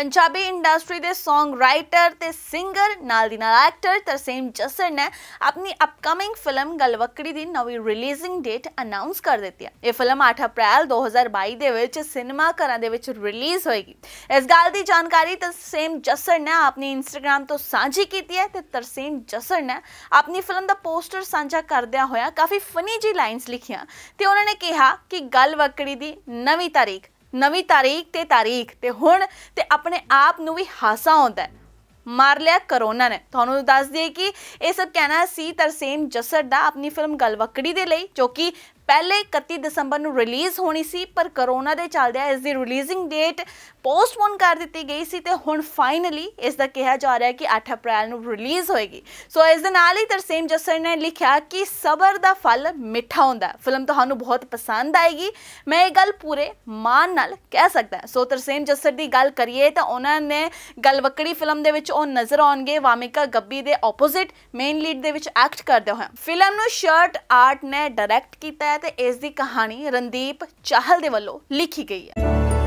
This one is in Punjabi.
ਪੰਜਾਬੀ ਇੰਡਸਟਰੀ ਦੇ Song ਰਾਈਟਰ ਤੇ ਸਿੰਗਰ ਨਾਲ ਦੀ ਨਾਲ ਐਕਟਰ ਤਰਸੇਮ ਜਸਰ ਨੇ ਆਪਣੀ ਅਪਕਮਿੰਗ ਫਿਲਮ ਗਲਵਕੜੀ ਦੀ ਨਵੀਂ ਰਿਲੀਜ਼ਿੰਗ ਡੇਟ ਅਨਾਉਂਸ ਕਰ ਦਿੱਤੀ ਹੈ ਇਹ ਫਿਲਮ 8 ਅਪ੍ਰੈਲ 2022 ਦੇ ਵਿੱਚ ਸਿਨੇਮਾ ਘਰਾਂ ਦੇ ਵਿੱਚ ਰਿਲੀਜ਼ ਹੋਏਗੀ ਇਸ ਗੱਲ ਦੀ ਜਾਣਕਾਰੀ ਤਰਸੇਮ ਜਸਰ ਨੇ ਆਪਣੀ ਇੰਸਟਾਗ੍ਰam ਤੋਂ ਸਾਂਝੀ ਕੀਤੀ ਹੈ ਤੇ ਤਰਸੇਮ ਜਸਰ ਨੇ ਆਪਣੀ ਫਿਲਮ ਦਾ ਪੋਸਟਰ ਸਾਂਝਾ ਕਰਦਿਆਂ ਹੋਇਆ ਕਾਫੀ ਫਨੀ ਜੀ ਲਾਈਨਸ ਲਿਖੀਆਂ ਤੇ ਉਹਨਾਂ ਨੇ ਕਿਹਾ ਕਿ ਗਲਵਕੜੀ ਦੀ ਨਵੀਂ ਤਾਰੀਖ ਨਵੀਂ ਤਾਰੀਖ ਤੇ ਤਾਰੀਖ ਤੇ ਹੁਣ ਤੇ ਆਪਣੇ ਆਪ ਨੂੰ ਵੀ ਹਾਸਾ ਆਉਂਦਾ ਹੈ ਮਾਰ ਲਿਆ ਕਰੋਨਾ ਨੇ ਤੁਹਾਨੂੰ ਦੱਸ ਦਈਏ ਕਿ ਇਹ ਸਭ ਕਹਿਣਾ ਸੀ ਤਰਸੇਮ ਜਸਰ ਦਾ ਆਪਣੀ ਫਿਲਮ ਗਲਵਕੜੀ ਦੇ ਲਈ ਜੋ ਕਿ ਪਹਿਲੇ 31 ਦਸੰਬਰ ਨੂੰ ਰਿਲੀਜ਼ ਹੋਣੀ ਸੀ ਪਰ ਕਰੋਨਾ ਦੇ ਚੱਲਦਿਆਂ ਇਸ ਦੀ ਰਿਲੀਜ਼ਿੰਗ ਡੇਟ ਪੋਸਟਪੋਨ ਕਰ ਦਿੱਤੀ ਗਈ ਸੀ ਤੇ ਹੁਣ ਫਾਈਨਲੀ ਇਸ ਦਾ ਕਿਹਾ ਜਾ ਰਿਹਾ ਹੈ ਕਿ 8 ਅਪ੍ਰੈਲ ਨੂੰ ਰਿਲੀਜ਼ ਹੋਏਗੀ ਸੋ ਇਸ ਦੇ ਨਾਲ ਹੀ ਤਰਸੇਮ ਜੱਸਰ ਨੇ ਲਿਖਿਆ ਕਿ ਸਬਰ ਦਾ ਫਲ ਮਿੱਠਾ ਹੁੰਦਾ ਫਿਲਮ ਤੁਹਾਨੂੰ ਬਹੁਤ ਪਸੰਦ ਆਏਗੀ ਮੈਂ ਇਹ ਗੱਲ ਪੂਰੇ ਮਾਨ ਨਾਲ ਕਹਿ ਸਕਦਾ ਸੋ ਤਰਸੇਮ ਜੱਸਰ ਦੀ ਗੱਲ ਕਰੀਏ ਤਾਂ ਉਹਨਾਂ ਨੇ ਗਲਵਕੜੀ ਫਿਲਮ ਦੇ ਵਿੱਚ ਉਹ ਨਜ਼ਰ ਆਉਣਗੇ ਵਾਮਿਕਾ ਗੱਬੀ ਦੇ ਆਪੋਜ਼ਿਟ ਮੇਨ ਲੀਡ ਦੇ ਵਿੱਚ ਐਕਟ ਕਰਦੇ ਹੋਏ ਫਿਲਮ ਨੂੰ ਸ਼ਰਟ ਆਰਟ ਨੇ ਡਾਇਰੈਕਟ ਕੀਤਾ ਹੈ ਤੇ ਇਸ ਦੀ ਕਹਾਣੀ ਰਣਦੀਪ ਚਾਹਲ ਦੇ ਵੱਲੋਂ ਲਿਖੀ ਗਈ ਹੈ